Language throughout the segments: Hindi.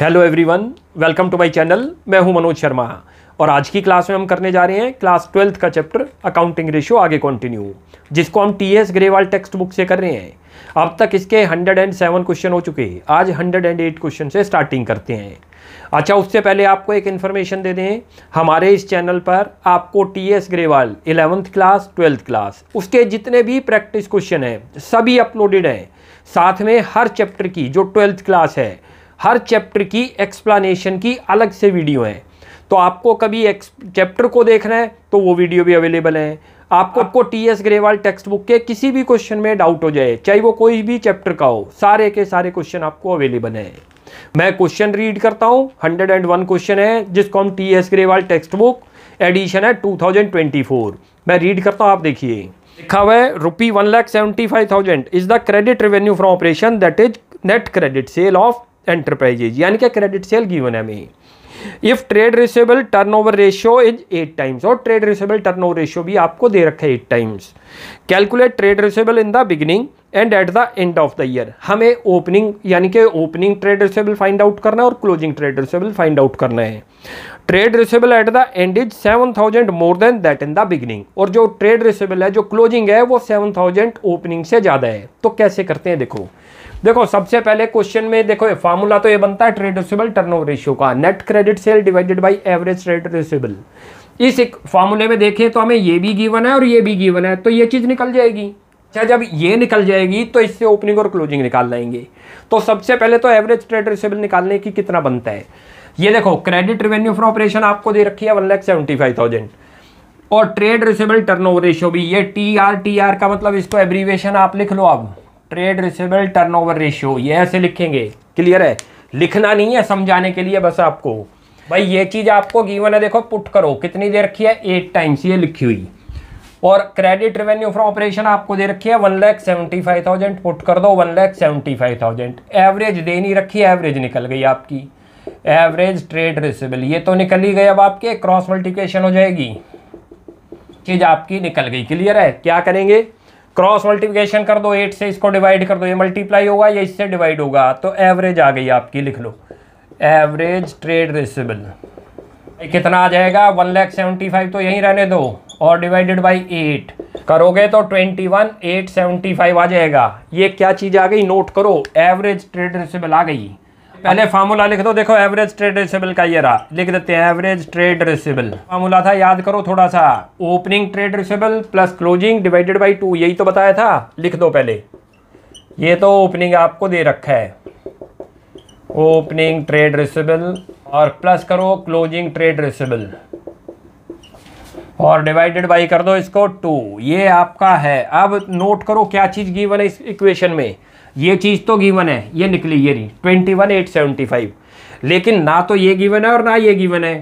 Hello everyone welcome to my channel मैं हूं मनोज शर्मा और आज की क्लास में हम करने जा रहे हैं क्लास ट्वेल्थ का चैप्टर अकाउंटिंग रेशियो आगे कंटिन्यू जिसको हम T S Grewal text book से कर रहे हैं अब तक इसके 107 क्वेश्चन हो चुके हैं आज 108 क्वेश्चन से स्टार्टिंग करते हैं अच्छा उससे पहले आपको एक इन्फॉर्मेशन दे दें हमारे इस चैनल पर आपको T S Grewal eleventh class twelfth class उसके जितने भी प्रैक्टिस क्वेश्चन हैं सभी अपलोडेड हैं साथ में हर चैप्टर की जो ट्वेल्थ क्लास है हर चैप्टर की एक्सप्लानेशन की अलग से वीडियो हैं तो आपको कभी चैप्टर को देखना है तो वो वीडियो भी अवेलेबल है आपको हाँ। आपको T S Grewal text book के किसी भी क्वेश्चन में डाउट हो जाए चाहे वो कोई भी चैप्टर का हो सारे के सारे क्वेश्चन आपको अवेलेबल हैं मैं क्वेश्चन रीड करता हूँ हंड्रेड एंड वन क्वेश्चन है जिसको हम T S Grewal text book edition है टू थाउजेंड ट्वेंटी फोर मैं रीड करता हूँ आप देखिए लिखा हुआ है rupee one lakh seventy five thousand is the credit revenue from operation that is net credit sale of enterprises यानी क्या क्रेडिट सेल गिवन है में if trade receivable turnover ratio is eight times और ट्रेड रिसेबल टर्नओवर रेशियो भी आपको दे रखा है eight times calculate trade receivable in the beginning and at the end of the year हमें ओपनिंग यानी कि opening trade receivable find out करना है और closing trade receivable find out करना है trade receivable at the end is seven thousand more than that in the beginning और जो ट्रेड रिसेबल है जो क्लोजिंग है वो सेवन थाउजेंड ओपनिंग से ज़्यादा है तो कैसे करते हैं देखो देखो सबसे पहले क्वेश्चन में देखो फार्मूला तो ये बनता है ट्रेड रिसिबल टर्न रेशियो का net credit sale divided by average trade receivable इस एक फार्मूले में देखें तो हमें ये भी गिवन है और ये भी गिवन है तो ये चीज़ निकल जाएगी अच्छा जब ये निकल जाएगी तो इससे ओपनिंग और क्लोजिंग निकाल लेंगे तो सबसे पहले तो एवरेज ट्रेड रिसिबल निकालने की कितना बनता है ये देखो क्रेडिट रेवेन्यू फॉर ऑपरेशन आपको दे रखी है one lakh seventy five thousand और trade receivable turn over ratio भी ये टी आर टी आर का मतलब इसको एब्रीवेशन आप लिख लो अब ट्रेड रिसेबल टर्नओवर रेशियो ये ऐसे लिखेंगे क्लियर है लिखना नहीं है समझाने के लिए बस आपको भाई ये चीज़ आपको गीवन है देखो पुट करो कितनी दे रखी है एट टाइम्स ये लिखी हुई और क्रेडिट रेवेन्यू फ्रॉम ऑपरेशन आपको दे रखी है one lakh seventy five thousand put कर दो one lakh seventy five thousand average दे नहीं रखी एवरेज निकल गई आपकी एवरेज ट्रेड रिसेबल ये तो निकल ही गई अब आपके क्रॉस मल्टीप्लिकेशन हो जाएगी चीज़ आपकी निकल गई क्लियर है क्या करेंगे क्रॉस मल्टीप्लिकेशन कर दो एट से इसको डिवाइड कर दो ये मल्टीप्लाई होगा या इससे डिवाइड होगा तो एवरेज आ गई आपकी लिख लो एवरेज ट्रेड रिसिबल कितना आ जाएगा वन लैख सेवेंटी फाइव तो यहीं रहने दो और डिवाइडेड बाई एट करोगे तो twenty one eight seventy five आ जाएगा ये क्या चीज़ आ गई नोट करो एवरेज ट्रेड रिसिबल आ गई पहले फार्मूला लिख दो देखो एवरेज ट्रेड रिसेबल का ये रहा लिख देते हैं एवरेज ट्रेड रिसेबल फार्मूला था याद करो थोड़ा सा opening trade receivable plus closing divided by two यही तो बताया था लिख दो पहले ये तो ओपनिंग आपको दे रखा है ओपनिंग ट्रेड रिसेबल और प्लस करो क्लोजिंग ट्रेड रिसेबल और डिवाइडेड बाई कर दो इसको टू ये आपका है अब नोट करो क्या चीज़ गिवन है इस इक्वेशन में ये चीज़ तो गिवन है ये निकली ये नहीं twenty one eight seventy five लेकिन ना तो ये गिवन है और ना ये गिवन है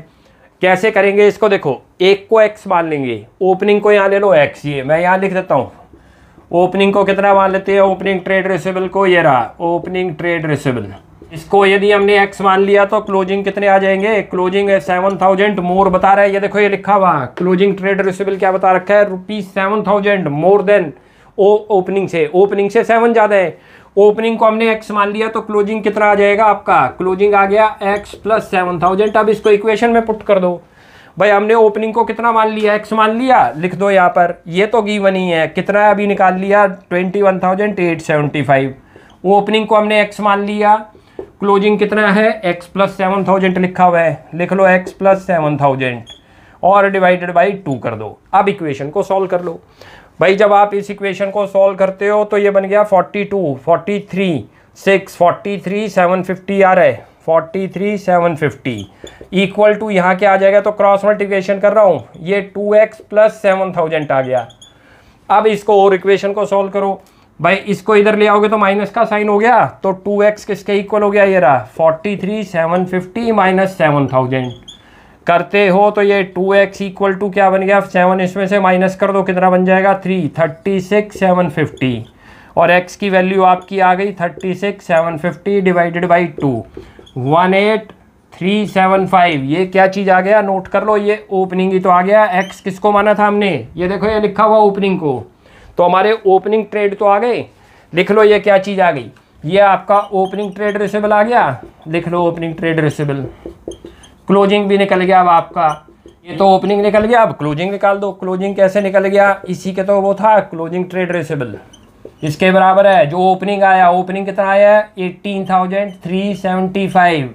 कैसे करेंगे इसको देखो एक को एक्स मान लेंगे ओपनिंग को यहाँ ले लो एक्स ये मैं यहाँ लिख देता हूँ ओपनिंग को कितना मान लेते हैं ओपनिंग ट्रेड रिसेबल को ये रहा ओपनिंग ट्रेड रिसेबल इसको यदि हमने एक्स मान लिया तो क्लोजिंग कितने आ जाएंगे क्लोजिंग है सेवन थाउजेंड मोर बता रहा है ये देखो ये लिखा हुआ क्लोजिंग ट्रेड रिसेबल क्या बता रखा है rupees seven thousand more than ओ ओपनिंग से ओपनिंग से सेवन ज़्यादा है ओपनिंग को हमने एक्स मान लिया तो क्लोजिंग कितना आ जाएगा आपका क्लोजिंग आ गया एक्स प्लस सेवन थाउजेंड अब इसको इक्वेशन में पुट कर दो भाई हमने ओपनिंग को कितना मान लिया एक्स मान लिया लिख दो यहाँ पर ये तो गीवन ही है कितना है अभी निकाल लिया twenty one thousand eight seventy five opening को हमने एक्स मान लिया क्लोजिंग कितना है एक्स प्लस सेवन थाउजेंड लिखा हुआ है लिख लो एक्स प्लस सेवन थाउजेंड और डिवाइडेड बाई टू कर दो अब इक्वेशन को सॉल्व कर लो भाई जब आप इस इक्वेशन को सॉल्व करते हो तो ये बन गया 42, 43, 6, 43, 750 आ रहा है 43, 750 इक्वल टू यहाँ क्या आ जाएगा तो क्रॉस मल्टीप्लिकेशन कर रहा हूँ ये 2x एक्स प्लस सेवन आ गया अब इसको और इक्वेशन को सॉल्व करो भाई इसको इधर ले आओगे तो माइनस का साइन हो गया तो 2x किसके इक्वल हो गया ये रहा 43, 750 माइनस सेवन थाउजेंड करते हो तो ये टू एक्स इक्वल टू क्या बन गया सेवन इसमें से माइनस कर दो कितना बन जाएगा three thirty six seven fifty और x की वैल्यू आपकी आ गई thirty six seven fifty divided by two one eight three seven five ये क्या चीज़ आ गया नोट कर लो ये ओपनिंग ही तो आ गया x किसको माना था हमने ये देखो ये लिखा हुआ ओपनिंग को तो हमारे ओपनिंग ट्रेड तो आ गए लिख लो ये क्या चीज़ आ गई ये आपका ओपनिंग ट्रेड रिसेबल आ गया लिख लो ओपनिंग ट्रेड रिसेबल क्लोजिंग भी निकल गया अब आपका ये तो ओपनिंग निकल गया अब क्लोजिंग निकाल दो क्लोजिंग कैसे निकल गया इसी के तो वो था क्लोजिंग ट्रेड रेसेबल इसके बराबर है जो ओपनिंग आया ओपनिंग कितना आया है eighteen thousand three seventy five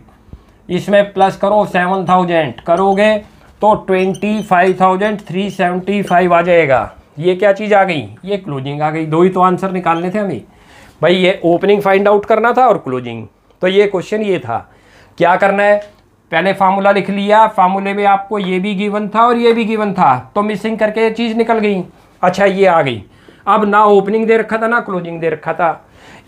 इसमें प्लस करो सेवन थाउजेंड करोगे तो twenty five thousand three seventy five आ जाएगा ये क्या चीज़ आ गई ये क्लोजिंग आ गई दो ही तो आंसर निकालने थे हमें भाई ये ओपनिंग फाइंड आउट करना था और क्लोजिंग तो ये क्वेश्चन ये था क्या करना है पहले फार्मूला लिख लिया फार्मूले में आपको ये भी गिवन था और ये भी गिवन था तो मिसिंग करके ये चीज़ निकल गई अच्छा ये आ गई अब ना ओपनिंग दे रखा था ना क्लोजिंग दे रखा था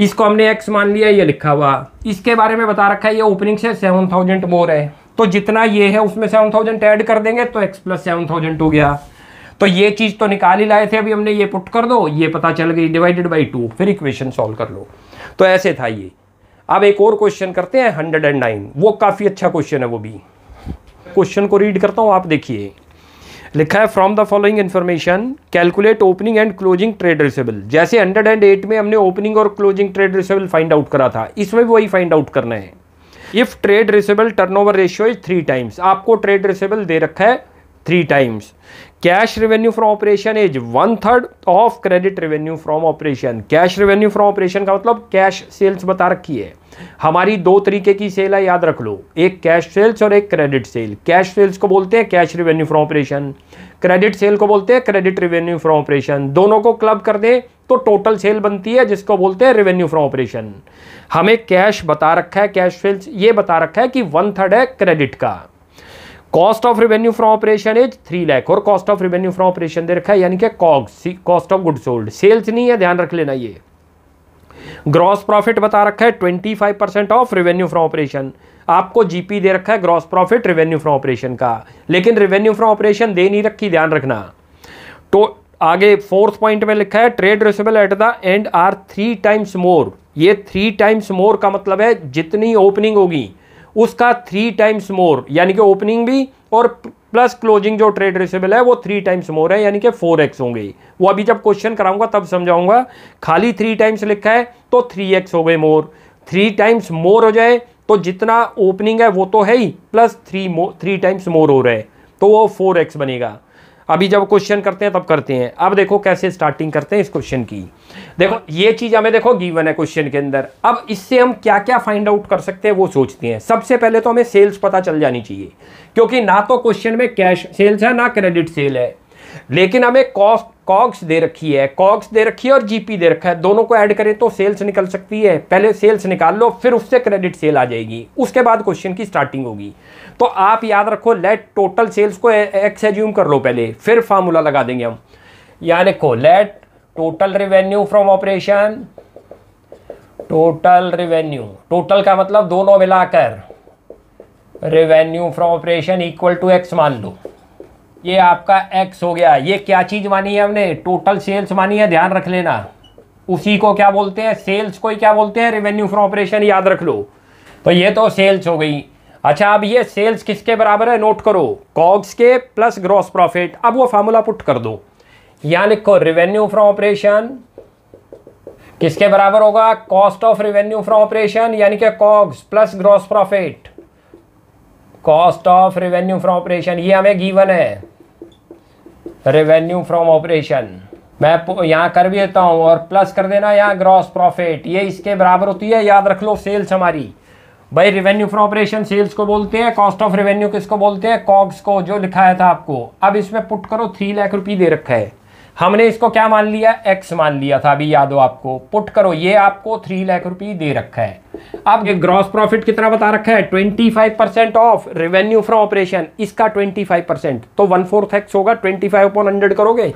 इसको हमने एक्स मान लिया ये लिखा हुआ इसके बारे में बता रखा है ये ओपनिंग से सेवन थाउजेंड मोर है तो जितना ये है उसमें सेवन थाउजेंड ऐड कर देंगे तो एक्स प्लस सेवन थाउजेंड हो गया तो ये चीज़ तो निकाल ही लाए थे अभी हमने ये पुट कर दो ये पता चल गई डिवाइडेड बाई टू फिर इक्वेशन सॉल्व कर लो तो ऐसे था ये अब एक और क्वेश्चन करते हैं हंड्रेड एंड नाइन वो काफ़ी अच्छा क्वेश्चन है वो भी क्वेश्चन को रीड करता हूँ आप देखिए लिखा है from the following information calculate opening and closing trade receivable जैसे हंड्रेड एंड एट में हमने ओपनिंग और closing trade receivable find out करा था इसमें भी वही फाइंड आउट करना है if trade receivable turnover ratio is three times आपको ट्रेड रिसेबल दे रखा है three times cash revenue from operation is one third of credit revenue from operation cash revenue from operation का मतलब कैश सेल्स बता रखी है हमारी दो तरीके की सेल है याद रख लो एक कैश सेल्स और एक क्रेडिट सेल कैश सेल्स को बोलते हैं cash revenue from operation credit sale को बोलते हैं क्रेडिट रेवेन्यू फ्रॉम ऑपरेशन दोनों को क्लब कर दें तो टोटल सेल बनती है जिसको बोलते हैं रेवेन्यू फ्रॉम ऑपरेशन हमें कैश बता रखा है कैश सेल्स ये बता रखा है कि वन थर्ड है क्रेडिट का cost of revenue from operation is three lakh और cost of revenue from operation दे रखा है यानी कि cost of good sold sales नहीं है ध्यान रख लेना ये ग्रॉस प्रॉफिट बता रखा है twenty five percent of revenue from operation आपको जीपी दे रखा है gross profit revenue from operation का लेकिन रेवेन्यू फ्रॉम ऑपरेशन दे नहीं रखी ध्यान रखना तो आगे फोर्थ पॉइंट में लिखा है trade receivable at the end are three times more ये थ्री टाइम्स मोर का मतलब है जितनी ओपनिंग होगी उसका थ्री टाइम्स मोर यानी कि ओपनिंग भी और प्लस क्लोजिंग जो ट्रेड रिसेबल है वो थ्री टाइम्स मोर है यानी कि फोर एक्स होंगे वो अभी जब क्वेश्चन कराऊंगा तब समझाऊंगा खाली थ्री टाइम्स लिखा है तो थ्री एक्स हो गए मोर थ्री टाइम्स मोर हो जाए तो जितना ओपनिंग है वो तो है ही plus three three times more हो रहा है तो वो फोर एक्स बनेगा अभी जब क्वेश्चन करते हैं तब करते हैं अब देखो कैसे स्टार्टिंग करते हैं इस क्वेश्चन की देखो ये चीज़ हमें देखो गिवन है क्वेश्चन के अंदर अब इससे हम क्या क्या फाइंड आउट कर सकते हैं वो सोचते हैं सबसे पहले तो हमें सेल्स पता चल जानी चाहिए क्योंकि ना तो क्वेश्चन में कैश सेल्स है ना क्रेडिट सेल है लेकिन हमें कॉस्ट कॉक्स दे रखी है कॉक्स दे रखी है और जीपी दे रखा है दोनों को ऐड करें तो सेल्स निकल सकती है पहले सेल्स निकाल लो फिर उससे क्रेडिट सेल आ जाएगी उसके बाद क्वेश्चन की स्टार्टिंग होगी तो आप याद रखो लेट टोटल सेल्स को एक्स एज्यूम कर लो पहले फिर फार्मूला लगा देंगे हम यहाँ लिखो let total revenue from operation total revenue total का मतलब दोनों मिलाकर revenue from operation equal to x मान लो ये आपका एक्स हो गया ये क्या चीज़ मानी है हमने टोटल सेल्स मानी है ध्यान रख लेना उसी को क्या बोलते हैं सेल्स को ही क्या बोलते हैं रेवेन्यू फ्रॉम ऑपरेशन याद रख लो तो ये तो सेल्स हो गई अच्छा अब ये सेल्स किसके बराबर है नोट करो कॉग्स के प्लस ग्रॉस प्रॉफिट अब वो फार्मूला पुट कर दो यहां लिखो रेवेन्यू फ्रॉम ऑपरेशन किसके बराबर होगा cost of revenue from operation यानी कि COGS plus gross profit cost of revenue from operation ये हमें गीवन है रेवेन्यू फ्रॉम ऑपरेशन मैं यहाँ कर भी देता हूँ और प्लस कर देना यहाँ ग्रॉस प्रॉफिट ये इसके बराबर होती है याद रख लो सेल्स हमारी भाई रेवेन्यू फ्रॉम ऑपरेशन सेल्स को बोलते हैं कॉस्ट ऑफ रेवेन्यू किसको बोलते हैं कॉग्स को जो लिखाया था आपको अब इसमें पुट करो थ्री लाख रुपये दे रखा है हमने इसको क्या मान लिया एक्स मान लिया था अभी याद हो आपको पुट करो ये आपको थ्री लाख रुपये दे रखा है अब ये ग्रॉस प्रॉफिट कितना बता रखा है twenty five percent of revenue from operation इसका ट्वेंटी फाइव परसेंट तो वन फोर्थ एक्स होगा ट्वेंटी फाइव अपॉन हंड्रेड करोगे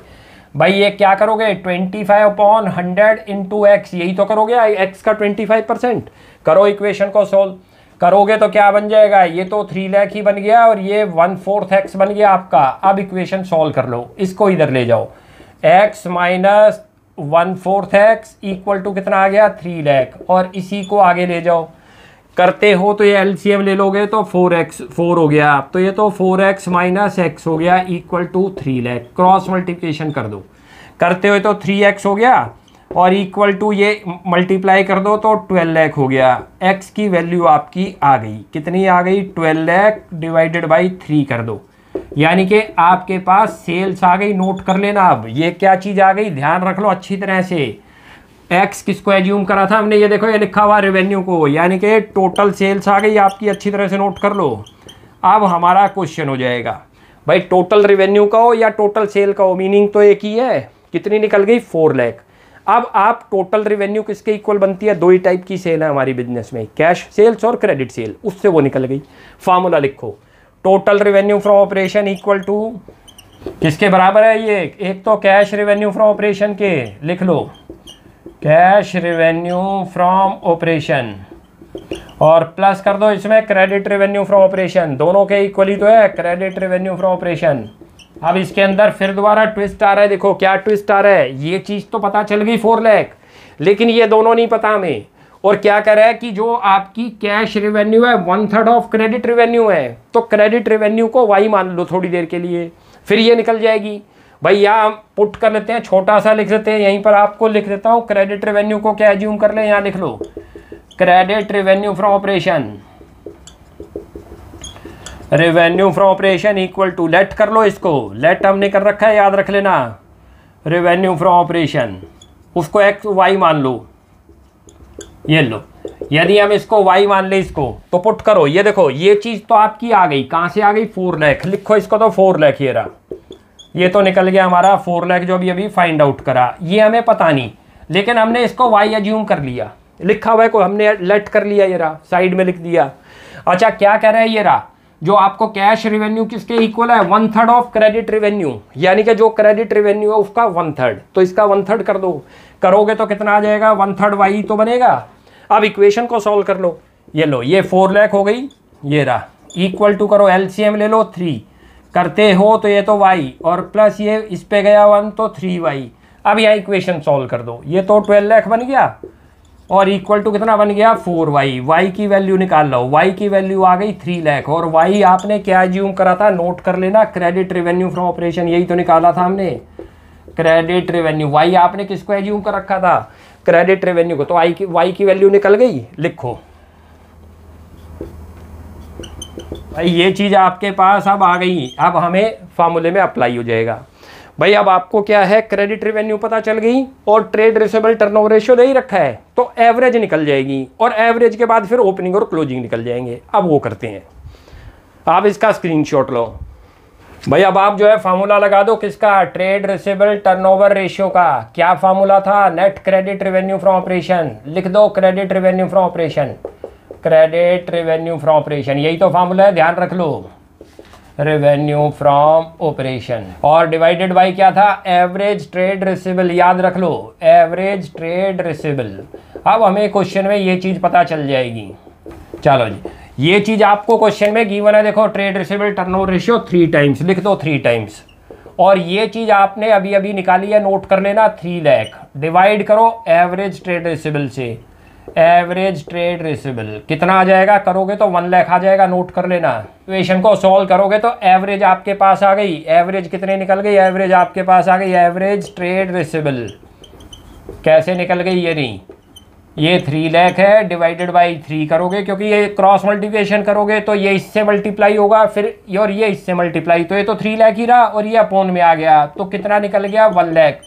भाई ये क्या करोगे twenty five upon hundred to x यही तो करोगे एक्स का ट्वेंटी फाइव परसेंट करो इक्वेशन को सोल्व करोगे तो क्या बन जाएगा ये तो थ्री लैख ही बन गया और ये वन फोर्थ एक्स बन गया आपका अब इक्वेशन सोल्व कर लो इसको इधर ले जाओ x minus one fourth x equal to कितना आ गया थ्री लैख और इसी को आगे ले जाओ करते हो तो ये एलसीएम ले लोगे तो फोर एक्स फोर हो गया तो ये तो फोर एक्स माइनस एक्स हो गया equal to three lakh cross multiplication कर दो करते हुए तो थ्री एक्स हो गया और इक्वल टू ये मल्टीप्लाई कर दो तो ट्वेल्व लैख हो गया एक्स की वैल्यू आपकी आ गई कितनी आ गई twelve lakh divided by three कर दो यानी कि आपके पास सेल्स आ गई नोट कर लेना अब ये क्या चीज़ आ गई ध्यान रख लो अच्छी तरह से एक्स किसको एज्यूम करा था हमने ये देखो ये लिखा हुआ रेवेन्यू को यानी कि टोटल सेल्स आ गई आपकी अच्छी तरह से नोट कर लो अब हमारा क्वेश्चन हो जाएगा भाई टोटल रेवेन्यू का हो या टोटल सेल का हो मीनिंग तो एक ही है कितनी निकल गई फोर लैख अब आप टोटल रेवेन्यू किसके इक्वल बनती है दो ही टाइप की सेल है हमारी बिजनेस में कैश सेल्स और क्रेडिट सेल उससे वो निकल गई फार्मूला लिखो total revenue from operation equal to किसके बराबर है ये एक तो कैश रिवेन्यू फ्रॉम ऑपरेशन के लिख लो कैश रिवेन्यू फ्रॉम ऑपरेशन और प्लस कर दो इसमें क्रेडिट रिवेन्यू फ्रॉम ऑपरेशन दोनों के इक्वली तो है क्रेडिट रिवेन्यू फ्रॉम ऑपरेशन अब इसके अंदर फिर दोबारा ट्विस्ट आ रहा है देखो क्या ट्विस्ट आ रहा है ये चीज़ तो पता चल गई फोर लैख लेकिन ये दोनों नहीं पता हमें और क्या कह रहा है कि जो आपकी कैश रिवेन्यू है one third of credit revenue है तो क्रेडिट रिवेन्यू को वाई मान लो थोड़ी देर के लिए फिर ये निकल जाएगी भाई यहाँ पुट कर लेते हैं छोटा सा लिख देते हैं यहीं पर आपको लिख देता हूँ क्रेडिट रिवेन्यू को क्या एज्यूम कर ले यहाँ लिख लो credit revenue from operation revenue from operation equal to let कर लो इसको लेट हमने कर रखा है याद रख लेना रेवेन्यू फ्रॉम ऑपरेशन उसको एक्स वाई मान लो ये लो यदि हम इसको y मान ले इसको तो पुट करो ये देखो ये चीज़ तो आपकी आ गई कहां से आ गई फोर लैख लिखो इसको तो फोर लैख ये रहा ये तो निकल गया हमारा फोर लैख जो अभी अभी फाइंड आउट करा ये हमें पता नहीं लेकिन हमने इसको y एज्यूम कर लिया लिखा हुआ है को हमने लेट कर लिया ये रहा साइड में लिख दिया अच्छा क्या कह रहा है ये रहा जो आपको कैश रिवेन्यू किसके इक्वल है one third of credit revenue यानी कि जो क्रेडिट रिवेन्यू है उसका वन थर्ड तो इसका वन थर्ड कर दो करोगे तो कितना आ जाएगा वन थर्ड वाई तो बनेगा अब इक्वेशन को सॉल्व कर लो ये लो ये फोर लैख हो गई ये रहा इक्वल टू करो एल ले लो थ्री करते हो तो ये तो वाई और प्लस ये इस पे गया वन तो थ्री वाई अब यहाँ इक्वेशन सॉल्व कर दो ये तो ट्वेल्व लैख बन गया और इक्वल टू कितना बन गया फोर वाई वाई की वैल्यू निकाल लो वाई की वैल्यू आ गई थ्री लैख और वाई आपने क्या ज्यूम करा था नोट कर लेना क्रेडिट रेवेन्यू फ्रॉम ऑपरेशन यही तो निकाला था हमने क्रेडिट रेवेन्यू वाई आपने किसको एज्यूम कर रखा था क्रेडिट रेवेन्यू को तो आई की वाई की वैल्यू निकल गई लिखो भाई ये चीज़ आपके पास अब आ गई अब हमें फार्मूले में अप्लाई हो जाएगा भाई अब आपको क्या है क्रेडिट रिवेन्यू पता चल गई और trade receivable turn over ratio दे ही रखा है तो एवरेज निकल जाएगी और एवरेज के बाद फिर ओपनिंग और क्लोजिंग निकल जाएंगे अब वो करते हैं आप इसका स्क्रीनशॉट लो भाई अब आप जो है फार्मूला लगा दो किसका ट्रेड रिसेबल टर्नओवर रेशियो का क्या फार्मूला था net credit revenue from operation लिख दो credit revenue from operation credit revenue from operation यही तो फार्मूला है ध्यान रख लो रिवेन्यू फ्रॉम ऑपरेशन और डिवाइडेड बाई क्या था एवरेज ट्रेड रिसिबल याद रख लो एवरेज ट्रेड रिसिबल अब हमें क्वेश्चन में ये चीज़ पता चल जाएगी चलो जी ये चीज़ आपको क्वेश्चन में गिवन है देखो trade receivable over ratio three times लिख दो थ्री टाइम्स और ये चीज़ आपने अभी अभी निकाली है नोट कर लेना थ्री लैख डिवाइड करो एवरेज ट्रेड रिसेबल से एवरेज ट्रेड रिसेबल कितना आ जाएगा करोगे तो वन लैख आ जाएगा नोट कर लेना क्वेश्चन को सॉल्व करोगे तो एवरेज आपके पास आ गई एवरेज कितने निकल गई एवरेज आपके पास आ गई एवरेज ट्रेड रिसेबल कैसे निकल गई ये नहीं ये थ्री लैख है डिवाइडेड बाई थ्री करोगे क्योंकि ये क्रॉस मल्टीप्लिकेशन करोगे तो ये इससे मल्टीप्लाई होगा फिर और ये इससे मल्टीप्लाई तो ये तो थ्री लैख ही रहा और ये अपोन में आ गया तो कितना निकल गया वन लैख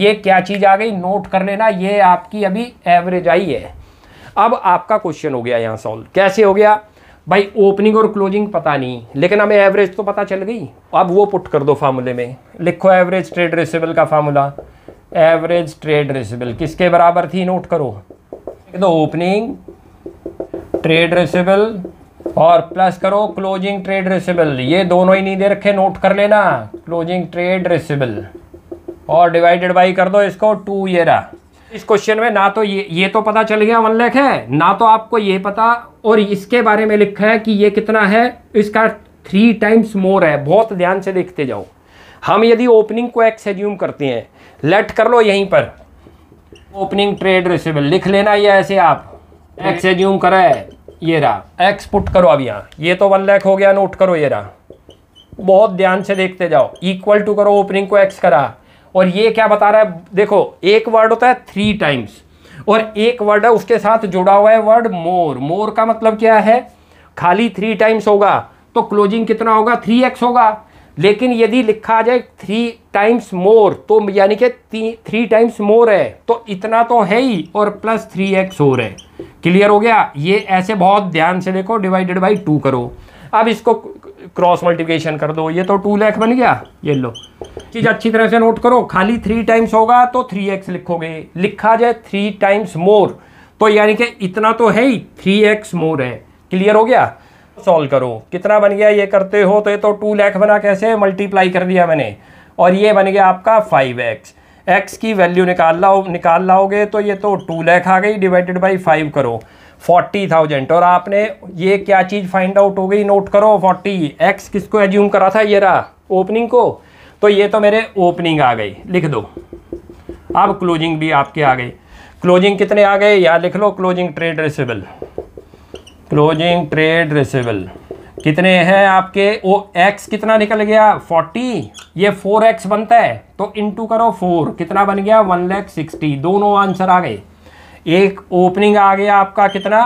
ये क्या चीज़ आ गई नोट कर लेना ये आपकी अभी एवरेज आई है अब आपका क्वेश्चन हो गया यहाँ सॉल्व कैसे हो गया भाई ओपनिंग और क्लोजिंग पता नहीं लेकिन हमें एवरेज तो पता चल गई अब वो पुट कर दो फार्मूले में लिखो एवरेज ट्रेड रिसिबल का फार्मूला एवरेज ट्रेड रिसिबल किसके बराबर थी नोट करो तो ओपनिंग ट्रेड रिसेबल और प्लस करो क्लोजिंग ट्रेड रिसेबल ये दोनों ही नहीं दे रखे नोट कर लेना क्लोजिंग ट्रेड रिसेबल और डिवाइडेड बाई कर दो इसको टू ये रहा इस क्वेश्चन में ना तो ये ये तो पता चल गया वन लैख है ना तो आपको ये पता और इसके बारे में लिखा है कि ये कितना है इसका थ्री टाइम्स मोर है बहुत ध्यान से देखते जाओ हम यदि ओपनिंग को एक्स एज्यूम करते हैं लेट कर लो यहीं पर ओपनिंग ट्रेड रिसिबल लिख लेना ये ऐसे आप एक्स एज्यूम करा है ये रहा एक्स पुट करो अब यहाँ ये तो वन लैख हो गया नोट करो ये रहा बहुत ध्यान से देखते जाओ इक्वल टू करो ओपनिंग को एक्स करा और ये क्या बता रहा है देखो एक वर्ड होता है थ्री टाइम्स और एक वर्ड है उसके साथ जुड़ा हुआ है वर्ड मोर मोर का मतलब क्या है खाली थ्री टाइम्स होगा तो क्लोजिंग कितना होगा थ्री एक्स होगा लेकिन यदि लिखा जाए थ्री टाइम्स मोर तो यानी कि थ्री टाइम्स मोर है तो इतना तो है ही और प्लस थ्री एक्स और है क्लियर हो गया ये ऐसे बहुत ध्यान से देखो डिवाइडेड बाई टू करो अब इसको क्रॉस मल्टीप्लिकेशन कर दो ये तो टू लैख बन गया ये लो चीज़ अच्छी तरह से नोट करो खाली थ्री टाइम्स होगा तो थ्री एक्स लिखोगे लिखा जाए थ्री टाइम्स मोर तो यानी कि इतना तो है ही थ्री एक्स मोर है क्लियर हो गया सॉल्व करो कितना बन गया ये करते हो तो ये तो टू लैख बना कैसे मल्टीप्लाई कर दिया मैंने और ये बन गया आपका फाइव एक्स एक्स की वैल्यू निकाल लाओ निकाल लाओगे तो ये तो टू लैख आ गई डिवाइडेड बाई फाइव करो फोर्टी थाउजेंड और आपने ये क्या चीज़ फाइंड आउट हो गई नोट करो फोर्टी एक्स किसको एज्यूम करा था ये रहा ओपनिंग को तो ये तो मेरे ओपनिंग आ गई लिख दो अब क्लोजिंग भी आपके आ गई क्लोजिंग कितने आ गए यहाँ लिख लो closing trade receivable closing trade receivable कितने हैं आपके ओ एक्स कितना निकल गया फोर्टी ये फोर एक्स बनता है तो इंटू करो फोर कितना बन गया वन लैख सिक्सटी दोनों आंसर आ गए एक ओपनिंग आ गया आपका कितना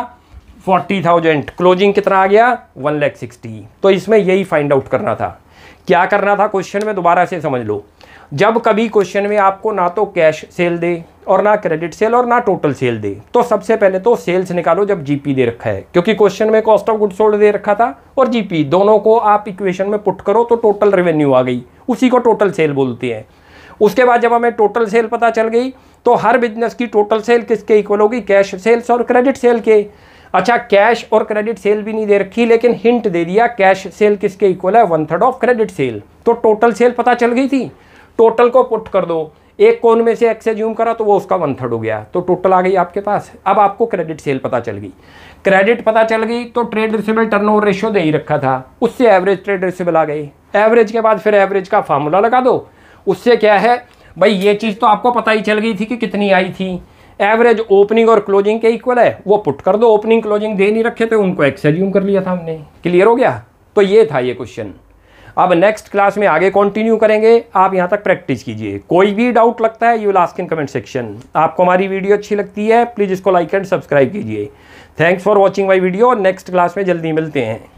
फोर्टी थाउजेंड क्लोजिंग कितना आ गया वन लैख सिक्सटी तो इसमें यही फाइंड आउट करना था क्या करना था क्वेश्चन में दोबारा से समझ लो जब कभी क्वेश्चन में आपको ना तो कैश सेल दे और ना क्रेडिट सेल और ना टोटल सेल दे तो सबसे पहले तो सेल्स निकालो जब जीपी दे रखा है क्योंकि क्वेश्चन में कॉस्ट ऑफ गुड सोल्ड दे रखा था और जीपी दोनों को आप इक्वेशन में पुट करो तो टोटल रेवेन्यू आ गई उसी को टोटल सेल बोलते हैं उसके बाद जब हमें टोटल सेल पता चल गई तो हर बिजनेस की टोटल सेल किसके इक्वल होगी कैश सेल्स और क्रेडिट सेल के अच्छा कैश और क्रेडिट सेल भी नहीं दे रखी लेकिन हिंट दे दिया कैश सेल किसके इक्वल है one third of credit sale तो टोटल सेल पता चल गई थी टोटल को पुट कर दो एक कोन में से एक्स एज्यूम करा तो वो उसका वन थर्ड हो गया तो टोटल आ गई आपके पास अब आपको क्रेडिट सेल पता चल गई क्रेडिट पता चल गई तो trade receivable turn over ratio दे ही रखा था उससे एवरेज ट्रेड रिसिबल आ गई एवरेज के बाद फिर एवरेज का फार्मूला लगा दो उससे क्या है भाई ये चीज़ तो आपको पता ही चल गई थी कि कितनी आई थी एवरेज ओपनिंग और क्लोजिंग के इक्वल है वो पुट कर दो ओपनिंग क्लोजिंग दे नहीं रखे थे तो उनको एक्सेज्यूम कर लिया था हमने क्लियर हो गया तो ये था ये क्वेश्चन अब नेक्स्ट क्लास में आगे कंटिन्यू करेंगे आप यहाँ तक प्रैक्टिस कीजिए कोई भी डाउट लगता है you will ask in comment section आपको हमारी वीडियो अच्छी लगती है प्लीज़ इसको लाइक एंड सब्सक्राइब कीजिए thanks for watching my video next class में जल्दी मिलते हैं